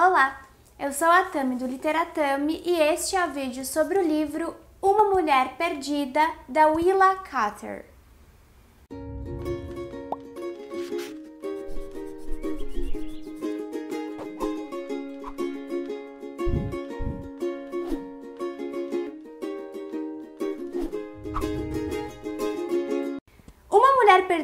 Olá, eu sou a Tami do Literatami e este é o vídeo sobre o livro Uma Mulher Perdida, da Willa Cather.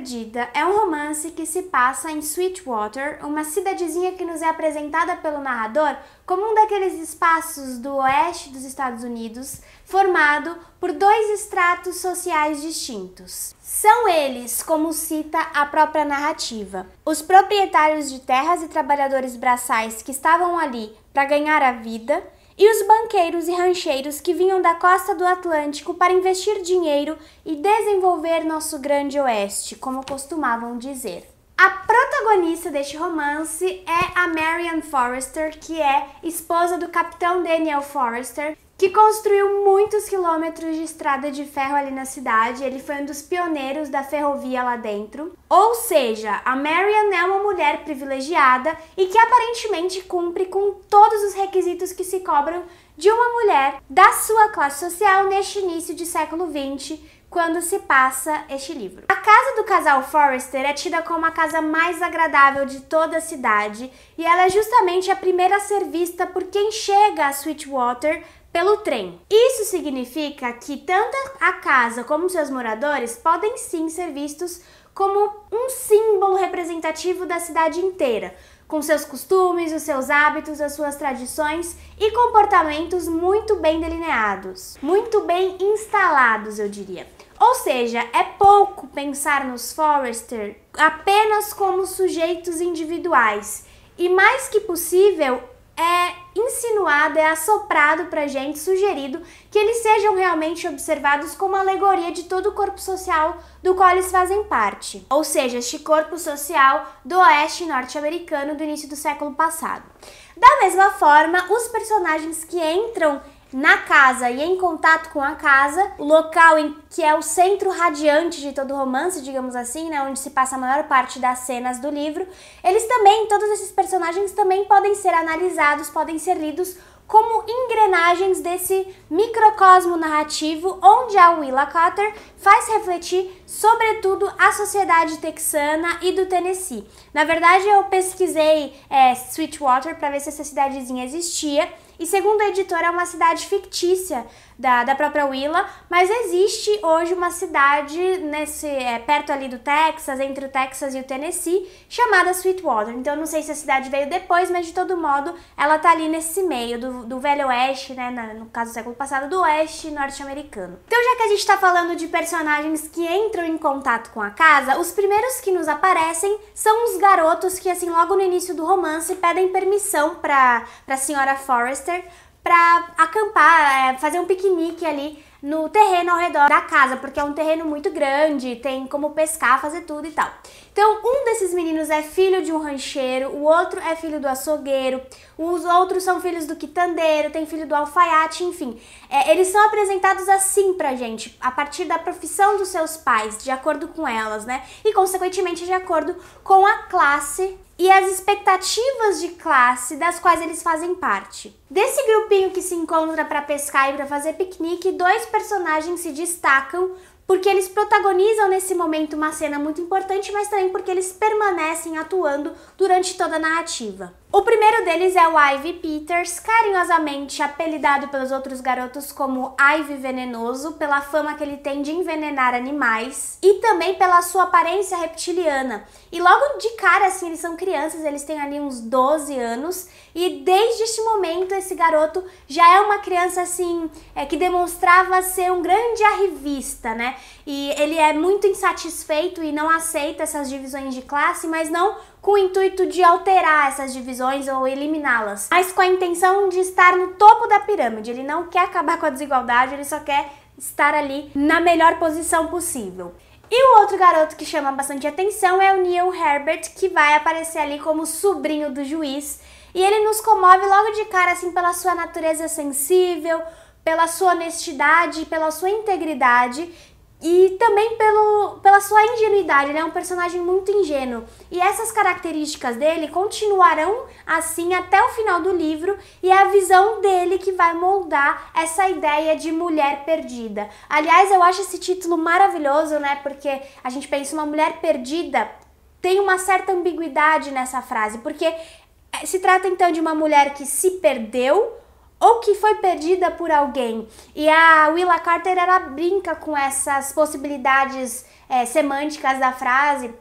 Perdida é um romance que se passa em Sweetwater, uma cidadezinha que nos é apresentada pelo narrador como um daqueles espaços do oeste dos Estados Unidos formado por dois estratos sociais distintos. São eles, como cita a própria narrativa, os proprietários de terras e trabalhadores braçais que estavam ali para ganhar a vida e os banqueiros e rancheiros que vinham da costa do Atlântico para investir dinheiro e desenvolver nosso grande oeste, como costumavam dizer. A protagonista deste romance é a Marian Forrester, que é esposa do capitão Daniel Forrester, que construiu muitos quilômetros de estrada de ferro ali na cidade. Ele foi um dos pioneiros da ferrovia lá dentro. Ou seja, a Marian é uma mulher privilegiada e que aparentemente cumpre com todos os requisitos que se cobram de uma mulher da sua classe social neste início de século XX, quando se passa este livro. A casa do casal Forrester é tida como a casa mais agradável de toda a cidade e ela é justamente a primeira a ser vista por quem chega a Sweetwater pelo trem. Isso significa que tanto a casa como seus moradores podem sim ser vistos como um símbolo representativo da cidade inteira, com seus costumes, os seus hábitos, as suas tradições e comportamentos muito bem delineados, muito bem instalados, eu diria. Ou seja, é pouco pensar nos Forrester apenas como sujeitos individuais e mais que possível é insinuado, é assoprado pra gente, sugerido que eles sejam realmente observados como alegoria de todo o corpo social do qual eles fazem parte, ou seja, este corpo social do oeste norte-americano do início do século passado. Da mesma forma, os personagens que entram na casa e em contato com a casa, o local em que é o centro radiante de todo o romance, digamos assim, né, onde se passa a maior parte das cenas do livro, eles também, todos esses personagens também podem ser analisados, podem ser lidos como engrenagens desse microcosmo narrativo onde a Willa Cotter faz refletir, sobretudo, a sociedade texana e do Tennessee. Na verdade, eu pesquisei é, Sweetwater para ver se essa cidadezinha existia e segundo a editora, é uma cidade fictícia da, da própria Willa, mas existe hoje uma cidade nesse é, perto ali do Texas, entre o Texas e o Tennessee, chamada Sweetwater. Então não sei se a cidade veio depois, mas de todo modo ela tá ali nesse meio do, do Velho Oeste, né? Na, no caso do século passado, do Oeste norte-americano. Então já que a gente tá falando de personagens que entram em contato com a casa, os primeiros que nos aparecem são os garotos que assim logo no início do romance pedem permissão para para senhora Forrest para acampar, é, fazer um piquenique ali no terreno ao redor da casa, porque é um terreno muito grande, tem como pescar, fazer tudo e tal. Então, um desses meninos é filho de um rancheiro, o outro é filho do açougueiro, os outros são filhos do quitandeiro, tem filho do alfaiate, enfim. É, eles são apresentados assim pra gente, a partir da profissão dos seus pais, de acordo com elas, né? E, consequentemente, de acordo com a classe e as expectativas de classe das quais eles fazem parte. Desse grupinho que se encontra para pescar e para fazer piquenique, dois personagens se destacam porque eles protagonizam nesse momento uma cena muito importante, mas também porque eles permanecem atuando durante toda a narrativa. O primeiro deles é o Ivy Peters, carinhosamente apelidado pelos outros garotos como Ivy Venenoso, pela fama que ele tem de envenenar animais e também pela sua aparência reptiliana. E logo de cara, assim, eles são crianças, eles têm ali uns 12 anos, e desde este momento esse garoto já é uma criança, assim, é, que demonstrava ser um grande arrivista, né? E ele é muito insatisfeito e não aceita essas divisões de classe, mas não com o intuito de alterar essas divisões ou eliminá-las, mas com a intenção de estar no topo da pirâmide. Ele não quer acabar com a desigualdade, ele só quer estar ali na melhor posição possível. E o outro garoto que chama bastante atenção é o Neil Herbert, que vai aparecer ali como sobrinho do juiz. E ele nos comove logo de cara, assim, pela sua natureza sensível, pela sua honestidade, pela sua integridade, e também pelo, pela sua ingenuidade, ele é um personagem muito ingênuo. E essas características dele continuarão assim até o final do livro, e é a visão dele que vai moldar essa ideia de mulher perdida. Aliás, eu acho esse título maravilhoso, né? Porque a gente pensa uma mulher perdida, tem uma certa ambiguidade nessa frase, porque eh, se trata então de uma mulher que se perdeu ou que foi perdida por alguém. E a Willa Carter ela brinca com essas possibilidades é, semânticas da frase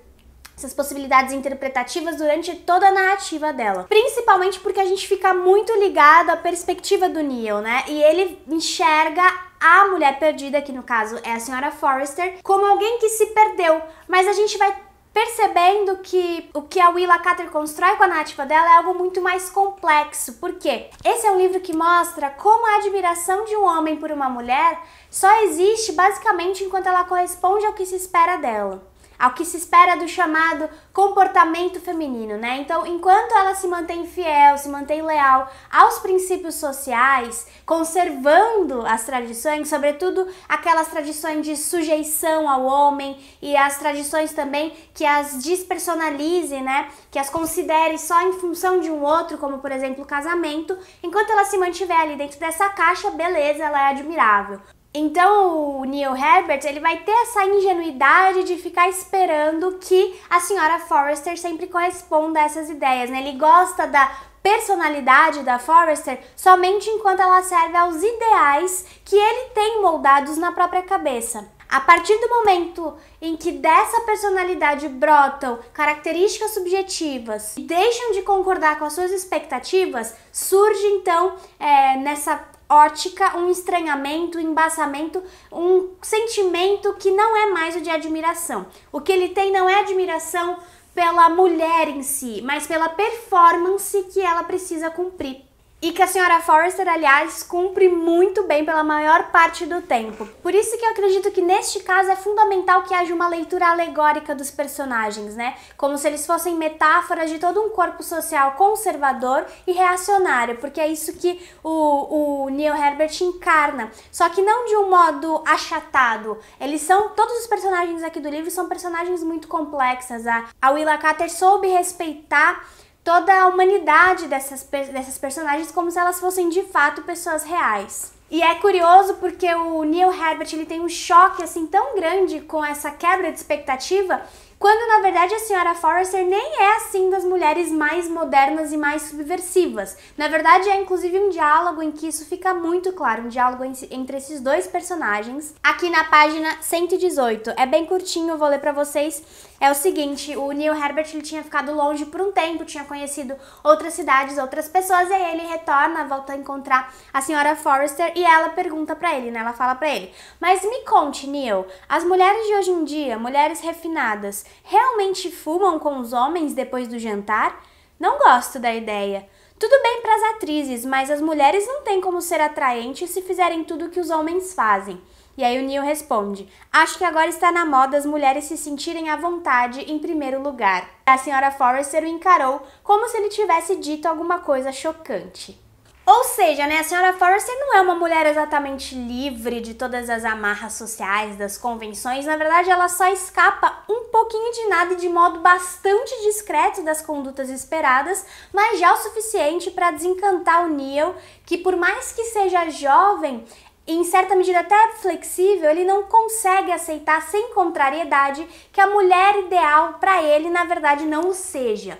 essas possibilidades interpretativas durante toda a narrativa dela. Principalmente porque a gente fica muito ligado à perspectiva do Neil, né? E ele enxerga a mulher perdida, que no caso é a senhora Forrester, como alguém que se perdeu. Mas a gente vai percebendo que o que a Willa Cather constrói com a narrativa dela é algo muito mais complexo. Por quê? Esse é um livro que mostra como a admiração de um homem por uma mulher só existe basicamente enquanto ela corresponde ao que se espera dela ao que se espera do chamado comportamento feminino, né? Então, enquanto ela se mantém fiel, se mantém leal aos princípios sociais, conservando as tradições, sobretudo aquelas tradições de sujeição ao homem e as tradições também que as despersonalize, né? Que as considere só em função de um outro, como por exemplo o casamento, enquanto ela se mantiver ali dentro dessa caixa, beleza, ela é admirável. Então o Neil Herbert ele vai ter essa ingenuidade de ficar esperando que a senhora Forrester sempre corresponda a essas ideias, né? Ele gosta da personalidade da Forrester somente enquanto ela serve aos ideais que ele tem moldados na própria cabeça. A partir do momento em que dessa personalidade brotam características subjetivas e deixam de concordar com as suas expectativas, surge então é, nessa ótica, um estranhamento, um embaçamento, um sentimento que não é mais o de admiração. O que ele tem não é admiração pela mulher em si, mas pela performance que ela precisa cumprir. E que a senhora Forrester, aliás, cumpre muito bem pela maior parte do tempo. Por isso que eu acredito que neste caso é fundamental que haja uma leitura alegórica dos personagens, né? Como se eles fossem metáforas de todo um corpo social conservador e reacionário, porque é isso que o, o Neil Herbert encarna. Só que não de um modo achatado. Eles são, todos os personagens aqui do livro são personagens muito complexas. A, a Willa Carter soube respeitar toda a humanidade dessas, dessas personagens como se elas fossem de fato pessoas reais. E é curioso porque o Neil Herbert ele tem um choque assim tão grande com essa quebra de expectativa, quando na verdade a senhora Forrester nem é assim das mulheres mais modernas e mais subversivas. Na verdade é inclusive um diálogo em que isso fica muito claro, um diálogo entre esses dois personagens. Aqui na página 118, é bem curtinho, eu vou ler para vocês é o seguinte, o Neil Herbert ele tinha ficado longe por um tempo, tinha conhecido outras cidades, outras pessoas, e aí ele retorna, volta a encontrar a senhora Forrester e ela pergunta para ele, né? Ela fala para ele: "Mas me conte, Neil, as mulheres de hoje em dia, mulheres refinadas, realmente fumam com os homens depois do jantar?" Não gosto da ideia. Tudo bem para as atrizes, mas as mulheres não têm como ser atraentes se fizerem tudo o que os homens fazem. E aí o Neil responde: Acho que agora está na moda as mulheres se sentirem à vontade em primeiro lugar. A senhora Forrester o encarou como se ele tivesse dito alguma coisa chocante. Ou seja, né, a senhora Forrester não é uma mulher exatamente livre de todas as amarras sociais, das convenções, na verdade ela só escapa um pouquinho de nada e de modo bastante discreto das condutas esperadas, mas já o suficiente para desencantar o Neil, que por mais que seja jovem, em certa medida até flexível, ele não consegue aceitar sem contrariedade que a mulher ideal para ele na verdade não o seja.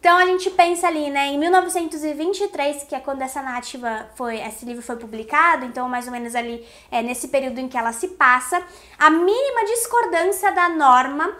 Então a gente pensa ali, né, em 1923, que é quando essa narrativa foi, esse livro foi publicado, então mais ou menos ali é, nesse período em que ela se passa, a mínima discordância da norma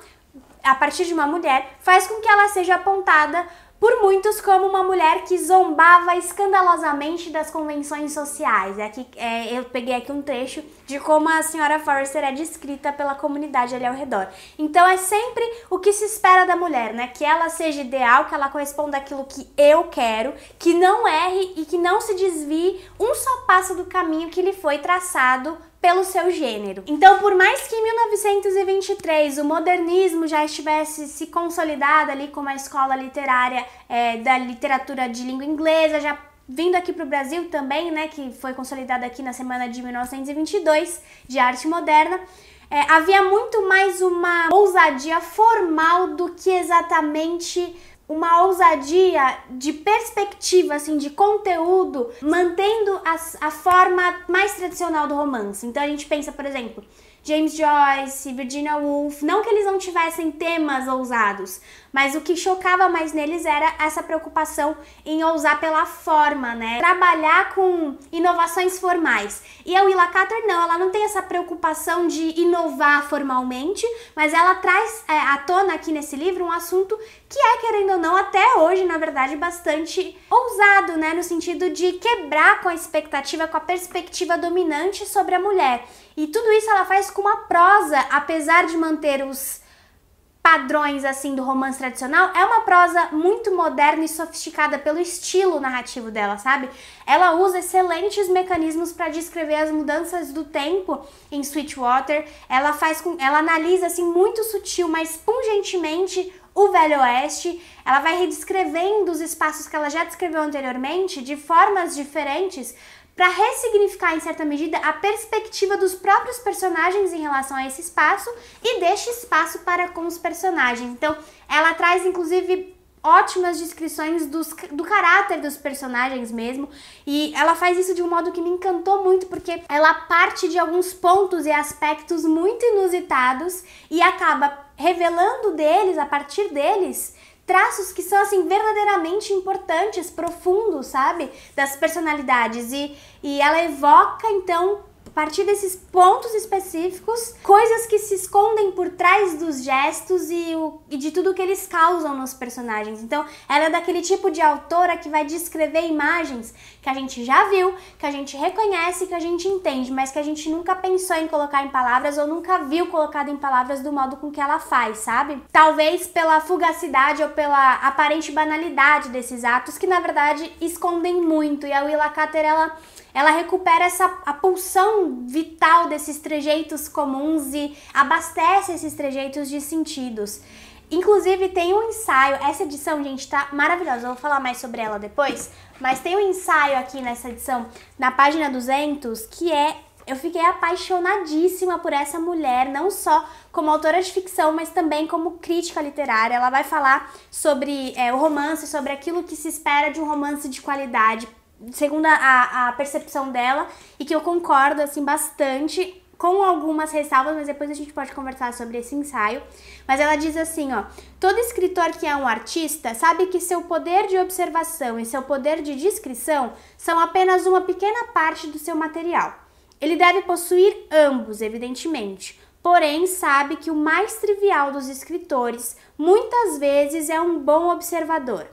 a partir de uma mulher, faz com que ela seja apontada por muitos como uma mulher que zombava escandalosamente das convenções sociais. É que é, eu peguei aqui um trecho de como a senhora Forrester é descrita pela comunidade ali ao redor. Então é sempre o que se espera da mulher, né? Que ela seja ideal, que ela corresponda àquilo que eu quero, que não erre e que não se desvie um só passo do caminho que lhe foi traçado pelo seu gênero. Então, por mais que em 1923 o modernismo já estivesse se consolidado ali como a escola literária é, da literatura de língua inglesa, já vindo aqui para o Brasil também, né, que foi consolidada aqui na semana de 1922 de arte moderna, é, havia muito mais uma ousadia formal do que exatamente uma ousadia de perspectiva, assim, de conteúdo, mantendo a, a forma mais tradicional do romance. Então a gente pensa, por exemplo, James Joyce, Virginia Woolf, não que eles não tivessem temas ousados, mas o que chocava mais neles era essa preocupação em ousar pela forma, né? Trabalhar com inovações formais. E a Willa Cather não, ela não tem essa preocupação de inovar formalmente, mas ela traz é, à tona aqui nesse livro um assunto que é, querendo ou não, até hoje, na verdade, bastante ousado, né? No sentido de quebrar com a expectativa, com a perspectiva dominante sobre a mulher. E tudo isso ela faz com uma prosa, apesar de manter os padrões assim do romance tradicional, é uma prosa muito moderna e sofisticada pelo estilo narrativo dela, sabe? Ela usa excelentes mecanismos para descrever as mudanças do tempo em Sweetwater. Ela faz com, ela analisa assim muito sutil, mas pungentemente o Velho Oeste. Ela vai redescrevendo os espaços que ela já descreveu anteriormente de formas diferentes, para ressignificar em certa medida a perspectiva dos próprios personagens em relação a esse espaço e deixa espaço para com os personagens. Então, ela traz inclusive ótimas descrições dos, do caráter dos personagens mesmo. E ela faz isso de um modo que me encantou muito, porque ela parte de alguns pontos e aspectos muito inusitados e acaba revelando deles, a partir deles, traços que são assim verdadeiramente importantes, profundos, sabe, das personalidades e, e ela evoca então a partir desses pontos específicos, coisas que se escondem por trás dos gestos e, o, e de tudo que eles causam nos personagens. Então, ela é daquele tipo de autora que vai descrever imagens que a gente já viu, que a gente reconhece, que a gente entende, mas que a gente nunca pensou em colocar em palavras ou nunca viu colocado em palavras do modo com que ela faz, sabe? Talvez pela fugacidade ou pela aparente banalidade desses atos que na verdade escondem muito. E a Willa Cather ela ela recupera essa, a pulsão vital desses trejeitos comuns e abastece esses trejeitos de sentidos. Inclusive tem um ensaio, essa edição, gente, tá maravilhosa, eu vou falar mais sobre ela depois, mas tem um ensaio aqui nessa edição, na página 200, que é eu fiquei apaixonadíssima por essa mulher, não só como autora de ficção, mas também como crítica literária. Ela vai falar sobre é, o romance, sobre aquilo que se espera de um romance de qualidade, segundo a, a percepção dela, e que eu concordo, assim, bastante com algumas ressalvas, mas depois a gente pode conversar sobre esse ensaio. Mas ela diz assim, ó: "Todo escritor que é um artista sabe que seu poder de observação e seu poder de descrição são apenas uma pequena parte do seu material. Ele deve possuir ambos, evidentemente. Porém, sabe que o mais trivial dos escritores muitas vezes é um bom observador.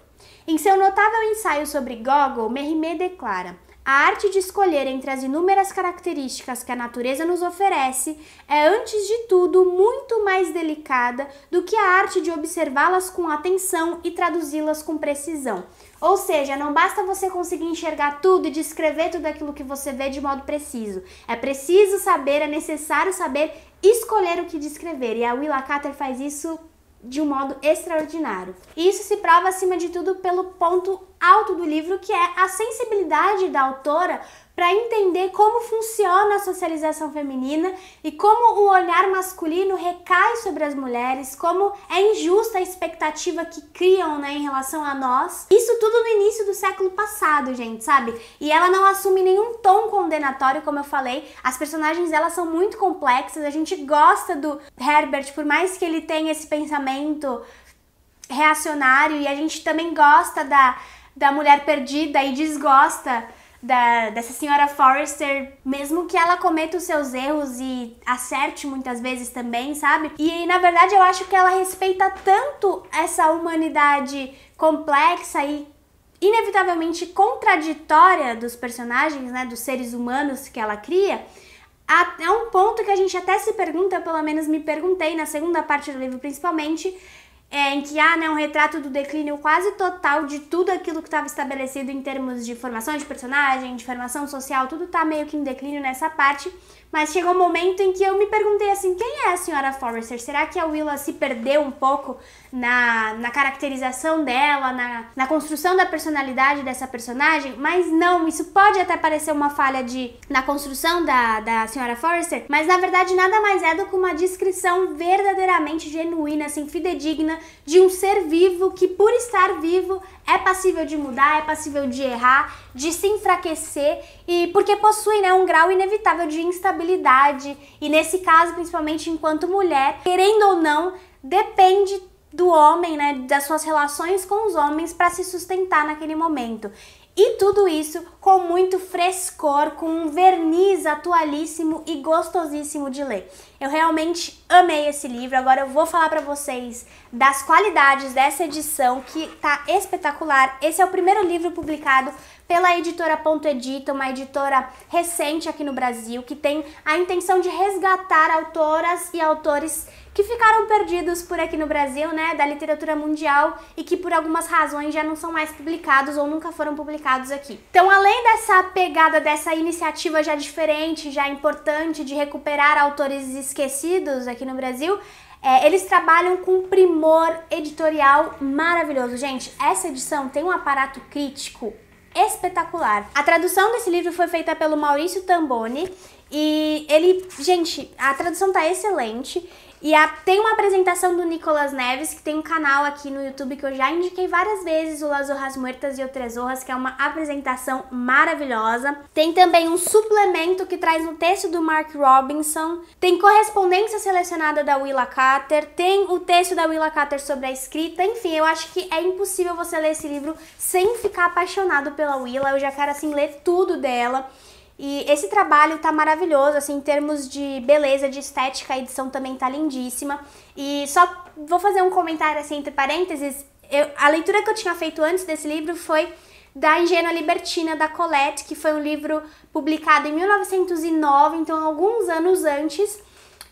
Em seu notável ensaio sobre Gogol, Merrimer declara: a arte de escolher entre as inúmeras características que a natureza nos oferece é, antes de tudo, muito mais delicada do que a arte de observá-las com atenção e traduzi-las com precisão. Ou seja, não basta você conseguir enxergar tudo e descrever tudo aquilo que você vê de modo preciso. É preciso saber, é necessário saber escolher o que descrever. E a Willa Cather faz isso de um modo extraordinário. isso se prova acima de tudo pelo ponto alto do livro, que é a sensibilidade da autora para entender como funciona a socialização feminina e como o olhar masculino recai sobre as mulheres, como é injusta a expectativa que criam né, em relação a nós. Isso tudo no início do século passado, gente, sabe? E ela não assume nenhum tom condenatório, como eu falei. As personagens elas são muito complexas, a gente gosta do Herbert, por mais que ele tenha esse pensamento reacionário, e a gente também gosta da, da mulher perdida e desgosta da, dessa senhora Forrester, mesmo que ela cometa os seus erros e acerte muitas vezes também, sabe? E na verdade eu acho que ela respeita tanto essa humanidade complexa e inevitavelmente contraditória dos personagens, né, dos seres humanos que ela cria, até um ponto que a gente até se pergunta, pelo menos me perguntei na segunda parte do livro principalmente, é, em que há ah, né, um retrato do declínio quase total de tudo aquilo que estava estabelecido em termos de formação de personagem, de formação social, tudo está meio que em declínio nessa parte, mas chegou um momento em que eu me perguntei assim, quem é a senhora Forrester? Será que a Willa se perdeu um pouco na, na caracterização dela, na, na construção da personalidade dessa personagem? Mas não, isso pode até parecer uma falha de na construção da, da senhora Forrester, mas na verdade nada mais é do que uma descrição verdadeiramente genuína, assim, fidedigna de um ser vivo que por estar vivo é passível de mudar, é passível de errar, de se enfraquecer e porque possui, né, um grau inevitável de instabilidade responsabilidade e nesse caso, principalmente enquanto mulher, querendo ou não, depende do homem, né, das suas relações com os homens para se sustentar naquele momento. E tudo isso com muito frescor, com um verniz atualíssimo e gostosíssimo de ler. Eu realmente amei esse livro. Agora eu vou falar para vocês das qualidades dessa edição que tá espetacular. Esse é o primeiro livro publicado pela editora Ponto Edito, uma editora recente aqui no Brasil que tem a intenção de resgatar autoras e autores que ficaram perdidos por aqui no Brasil, né, da literatura mundial e que por algumas razões já não são mais publicados ou nunca foram publicados aqui. Então, além dessa pegada dessa iniciativa já diferente, já importante de recuperar autores esquecidos aqui no Brasil, é, eles trabalham com um primor editorial maravilhoso. Gente, essa edição tem um aparato crítico espetacular. A tradução desse livro foi feita pelo Maurício Tamboni e ele, gente, a tradução tá excelente e a, tem uma apresentação do Nicolas Neves, que tem um canal aqui no YouTube que eu já indiquei várias vezes, o Las Orras Muertas e Outras Orras, que é uma apresentação maravilhosa. Tem também um suplemento que traz um texto do Mark Robinson. Tem correspondência selecionada da Willa Carter. Tem o texto da Willa Carter sobre a escrita. Enfim, eu acho que é impossível você ler esse livro sem ficar apaixonado pela Willa. Eu já quero, assim, ler tudo dela. E esse trabalho tá maravilhoso, assim, em termos de beleza, de estética, a edição também tá lindíssima. E só vou fazer um comentário, assim, entre parênteses. Eu, a leitura que eu tinha feito antes desse livro foi da Ingênua Libertina, da Colette, que foi um livro publicado em 1909, então alguns anos antes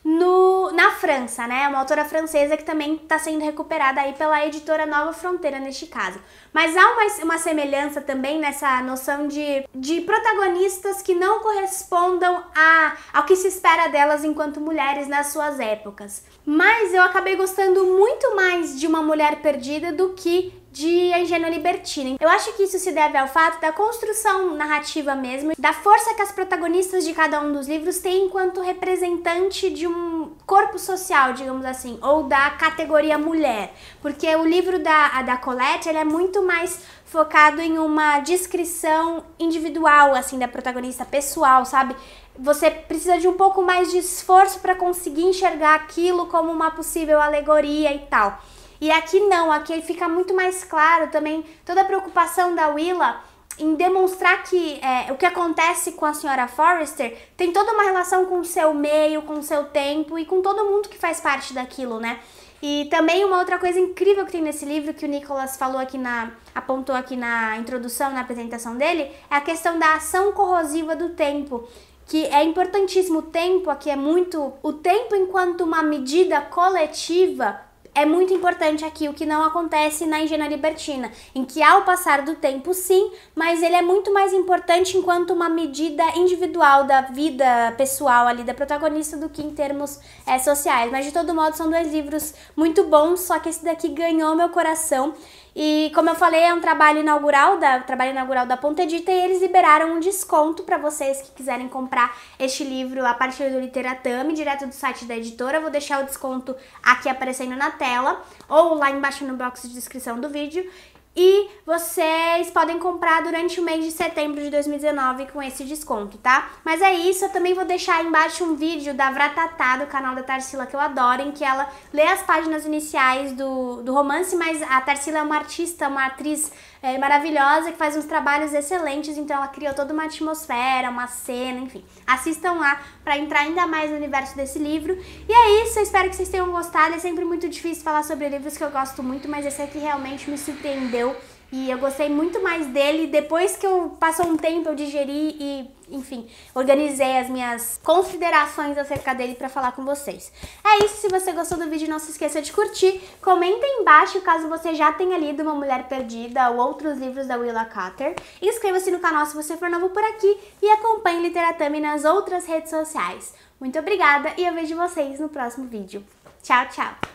no, na França, né? É uma autora francesa que também está sendo recuperada aí pela editora Nova Fronteira neste caso. Mas há uma, uma semelhança também nessa noção de, de protagonistas que não correspondam a, ao que se espera delas enquanto mulheres nas suas épocas. Mas eu acabei gostando muito mais de Uma Mulher Perdida do que de a ingênua libertina. Eu acho que isso se deve ao fato da construção narrativa mesmo, da força que as protagonistas de cada um dos livros têm enquanto representante de um corpo social, digamos assim, ou da categoria mulher. Porque o livro da, da Colette ele é muito mais focado em uma descrição individual, assim, da protagonista pessoal, sabe? Você precisa de um pouco mais de esforço para conseguir enxergar aquilo como uma possível alegoria e tal. E aqui não, aqui fica muito mais claro também toda a preocupação da Willa em demonstrar que é, o que acontece com a senhora Forrester tem toda uma relação com o seu meio, com o seu tempo e com todo mundo que faz parte daquilo, né? E também uma outra coisa incrível que tem nesse livro que o Nicholas falou aqui na apontou aqui na introdução, na apresentação dele, é a questão da ação corrosiva do tempo, que é importantíssimo o tempo aqui é muito o tempo enquanto uma medida coletiva é muito importante aqui o que não acontece na higiene libertina, em que ao passar do tempo sim, mas ele é muito mais importante enquanto uma medida individual da vida pessoal ali da protagonista do que em termos é, sociais. Mas de todo modo são dois livros muito bons, só que esse daqui ganhou meu coração. E como eu falei, é um trabalho inaugural da trabalho inaugural da Ponte Edita e eles liberaram um desconto para vocês que quiserem comprar este livro a partir do Literatame, direto do site da editora. Vou deixar o desconto aqui aparecendo na tela tela ou lá embaixo no box de descrição do vídeo. E vocês podem comprar durante o mês de setembro de 2019 com esse desconto, tá? Mas é isso, eu também vou deixar aí embaixo um vídeo da Vratatá, do canal da Tarsila, que eu adoro, em que ela lê as páginas iniciais do, do romance, mas a Tarsila é uma artista, uma atriz é, maravilhosa que faz uns trabalhos excelentes, então ela criou toda uma atmosfera, uma cena, enfim. Assistam lá para entrar ainda mais no universo desse livro. E é isso, eu espero que vocês tenham gostado. É sempre muito difícil falar sobre livros que eu gosto muito, mas esse aqui realmente me surpreendeu. E eu gostei muito mais dele depois que eu passou um tempo eu digeri e, enfim, organizei as minhas considerações acerca dele para falar com vocês. É isso, se você gostou do vídeo, não se esqueça de curtir, comenta embaixo caso você já tenha lido Uma Mulher Perdida ou outros livros da Willa Cutter. Inscreva-se no canal se você for novo por aqui e acompanhe Literatame nas outras redes sociais. Muito obrigada e eu vejo vocês no próximo vídeo. Tchau, tchau!